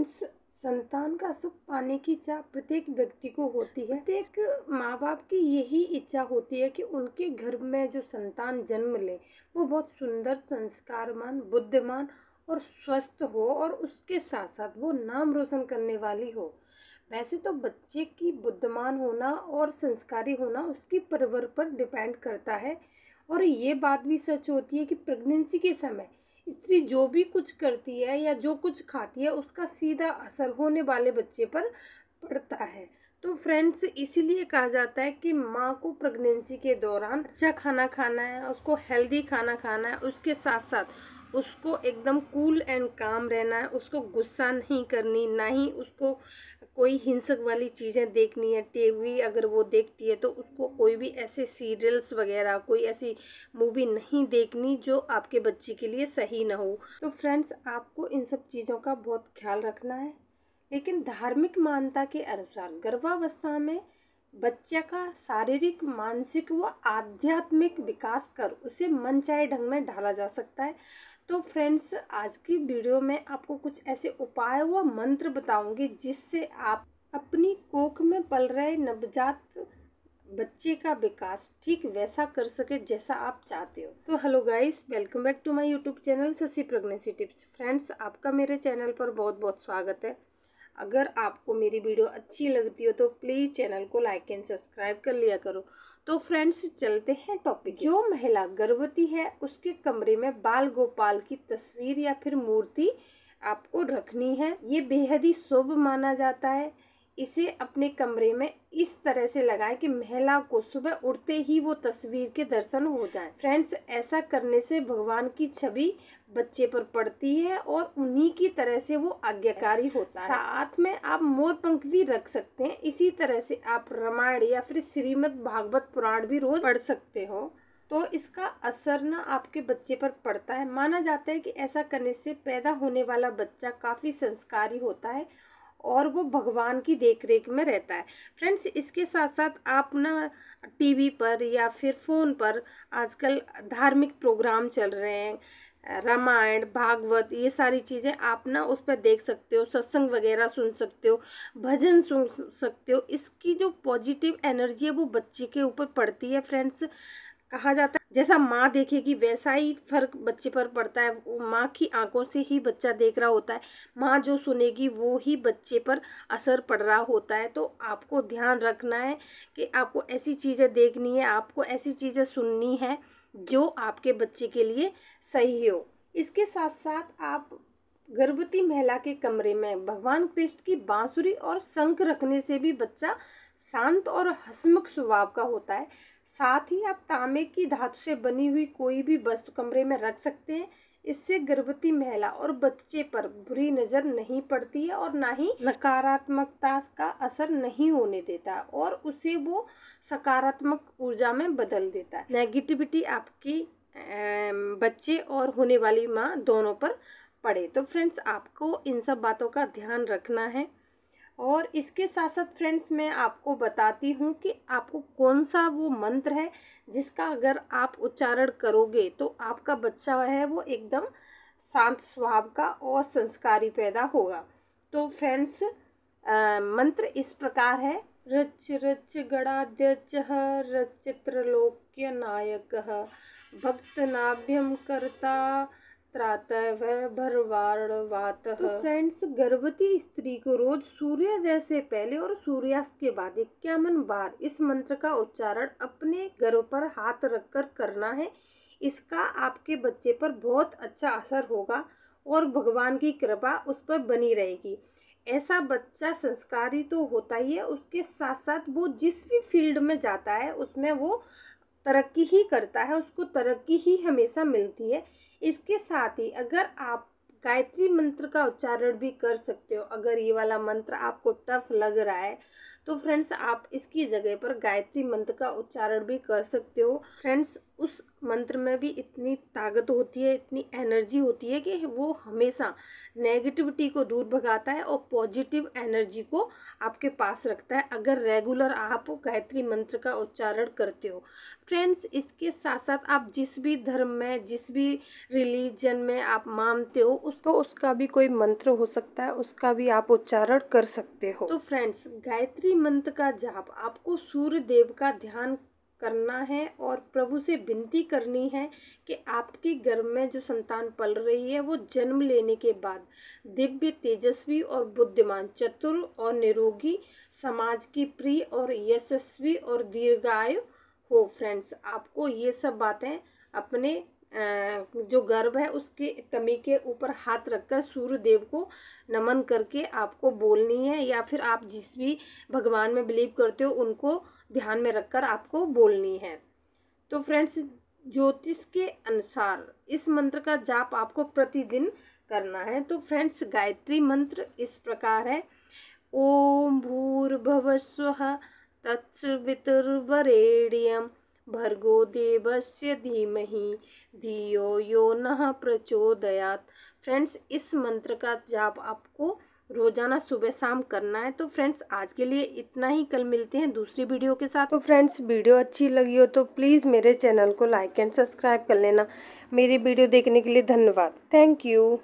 friends संतान का सुख पाने की चाह प्रत्येक व्यक्ति को होती है प्रत्येक माँ बाप की यही इच्छा होती है कि उनके घर में जो संतान जन्म ले वो बहुत सुंदर संस्कारमान बुद्धिमान और स्वस्थ हो और उसके साथ साथ वो नाम रोशन करने वाली हो वैसे तो बच्चे की बुद्धिमान होना और संस्कारी होना उसकी परवर पर डिपेंड करता है और ये बात भी सच होती है कि प्रेगनेंसी के समय स्त्री जो भी कुछ करती है या जो कुछ खाती है उसका सीधा असर होने वाले बच्चे पर पड़ता है तो फ्रेंड्स इसीलिए कहा जाता है कि माँ को प्रेगनेंसी के दौरान अच्छा खाना खाना है उसको हेल्दी खाना खाना है उसके साथ साथ उसको एकदम कूल एंड काम रहना है उसको गुस्सा नहीं करनी ना ही उसको कोई हिंसक वाली चीज़ें देखनी है टीवी अगर वो देखती है तो उसको कोई भी ऐसे सीरियल्स वगैरह कोई ऐसी मूवी नहीं देखनी जो आपके बच्चे के लिए सही ना हो तो फ्रेंड्स आपको इन सब चीज़ों का बहुत ख्याल रखना है लेकिन धार्मिक मान्यता के अनुसार गर्भावस्था में बच्चे का शारीरिक मानसिक व आध्यात्मिक विकास कर उसे मनचाहे ढंग में ढाला जा सकता है तो फ्रेंड्स आज की वीडियो में आपको कुछ ऐसे उपाय व मंत्र बताऊंगी जिससे आप अपनी कोख में पल रहे नवजात बच्चे का विकास ठीक वैसा कर सके जैसा आप चाहते हो तो hello guys welcome back to my YouTube channel Shashi pregnancy tips friends आपका मेरे चैनल पर बहुत बहुत स्वागत है अगर आपको मेरी वीडियो अच्छी लगती हो तो प्लीज़ चैनल को लाइक एंड सब्सक्राइब कर लिया करो तो फ्रेंड्स चलते हैं टॉपिक जो महिला गर्भवती है उसके कमरे में बाल गोपाल की तस्वीर या फिर मूर्ति आपको रखनी है ये बेहद ही शुभ माना जाता है इसे अपने कमरे में इस तरह से लगाएं कि महिला को सुबह उठते ही वो तस्वीर के दर्शन हो जाए फ्रेंड्स ऐसा करने से भगवान की छवि बच्चे पर पड़ती है और उन्हीं की तरह से वो आज्ञाकारी होता है साथ में आप मोर पंख भी रख सकते हैं इसी तरह से आप रामायण या फिर श्रीमद भागवत पुराण भी रोज पढ़ सकते हो तो इसका असर ना आपके बच्चे पर पड़ता है माना जाता है कि ऐसा करने से पैदा होने वाला बच्चा काफ़ी संस्कारी होता है और वो भगवान की देखरेख में रहता है फ्रेंड्स इसके साथ साथ आप ना टीवी पर या फिर फ़ोन पर आजकल धार्मिक प्रोग्राम चल रहे हैं रामायण भागवत ये सारी चीज़ें आप ना उस पर देख सकते हो सत्संग वगैरह सुन सकते हो भजन सुन सकते हो इसकी जो पॉजिटिव एनर्जी है वो बच्चे के ऊपर पड़ती है फ्रेंड्स कहा जाता है जैसा माँ देखेगी वैसा ही फर्क बच्चे पर पड़ता है वो माँ की आंखों से ही बच्चा देख रहा होता है माँ जो सुनेगी वो ही बच्चे पर असर पड़ रहा होता है तो आपको ध्यान रखना है कि आपको ऐसी चीज़ें देखनी है आपको ऐसी चीज़ें सुननी है जो आपके बच्चे के लिए सही हो इसके साथ साथ आप गर्भवती महिला के कमरे में भगवान कृष्ण की बांसुरी और शंख रखने से भी बच्चा शांत और हसमुख स्वभाव का होता है साथ ही आप तांबे की धातु से बनी हुई कोई भी वस्तु कमरे में रख सकते हैं इससे गर्भवती महिला और बच्चे पर बुरी नज़र नहीं पड़ती है और ना ही नकारात्मकता का असर नहीं होने देता और उसे वो सकारात्मक ऊर्जा में बदल देता है नेगेटिविटी आपकी बच्चे और होने वाली माँ दोनों पर पड़े तो फ्रेंड्स आपको इन सब बातों का ध्यान रखना है और इसके साथ साथ फ्रेंड्स मैं आपको बताती हूँ कि आपको कौन सा वो मंत्र है जिसका अगर आप उच्चारण करोगे तो आपका बच्चा है वो एकदम शांत स्वभाव का और संस्कारी पैदा होगा तो फ्रेंड्स मंत्र इस प्रकार है रच रच गणाध्यच रच त्रिलोक्य नायक भक्त नाभ्यम करता तो फ्रेंड्स गर्भवती स्त्री को रोज सूर्योदय से पहले और सूर्यास्त के बाद इक्यावन बार इस मंत्र का उच्चारण अपने गर्भ पर हाथ रखकर करना है इसका आपके बच्चे पर बहुत अच्छा असर होगा और भगवान की कृपा उस पर बनी रहेगी ऐसा बच्चा संस्कारी तो होता ही है उसके साथ साथ वो जिस भी फील्ड में जाता है उसमें वो तरक्की ही करता है उसको तरक्की ही हमेशा मिलती है इसके साथ ही अगर आप गायत्री मंत्र का उच्चारण भी कर सकते हो अगर ये वाला मंत्र आपको टफ लग रहा है तो फ्रेंड्स आप इसकी जगह पर गायत्री मंत्र का उच्चारण भी कर सकते हो फ्रेंड्स उस मंत्र में भी इतनी ताकत होती है इतनी एनर्जी होती है कि वो हमेशा नेगेटिविटी को दूर भगाता है और पॉजिटिव एनर्जी को आपके पास रखता है अगर रेगुलर आप गायत्री मंत्र का उच्चारण करते हो फ्रेंड्स इसके साथ साथ आप जिस भी धर्म में जिस भी रिलीजन में आप मानते हो उसको उसका भी कोई मंत्र हो सकता है उसका भी आप उच्चारण कर सकते हो तो फ्रेंड्स गायत्री मंत्र का जाप आपको सूर्य देव का ध्यान करना है और प्रभु से विनती करनी है कि आपके गर्भ में जो संतान पल रही है वो जन्म लेने के बाद दिव्य तेजस्वी और बुद्धिमान चतुर और निरोगी समाज की प्रिय और यशस्वी और दीर्घायु हो फ्रेंड्स आपको ये सब बातें अपने जो गर्भ है उसके तमी के ऊपर हाथ रखकर सूर्य देव को नमन करके आपको बोलनी है या फिर आप जिस भी भगवान में बिलीव करते हो उनको ध्यान में रखकर आपको बोलनी है तो फ्रेंड्स ज्योतिष के अनुसार इस मंत्र का जाप आपको प्रतिदिन करना है तो फ्रेंड्स गायत्री मंत्र इस प्रकार है ओम भूर्भव स्व तत्सवितुर्वरेण्यम भर्गो से धीमह धियो यो न प्रचोदयात फ्रेंड्स इस मंत्र का जाप आपको रोजाना सुबह शाम करना है तो फ्रेंड्स आज के लिए इतना ही कल मिलते हैं दूसरी वीडियो के साथ तो फ्रेंड्स वीडियो अच्छी लगी हो तो प्लीज़ मेरे चैनल को लाइक एंड सब्सक्राइब कर लेना मेरी वीडियो देखने के लिए धन्यवाद थैंक यू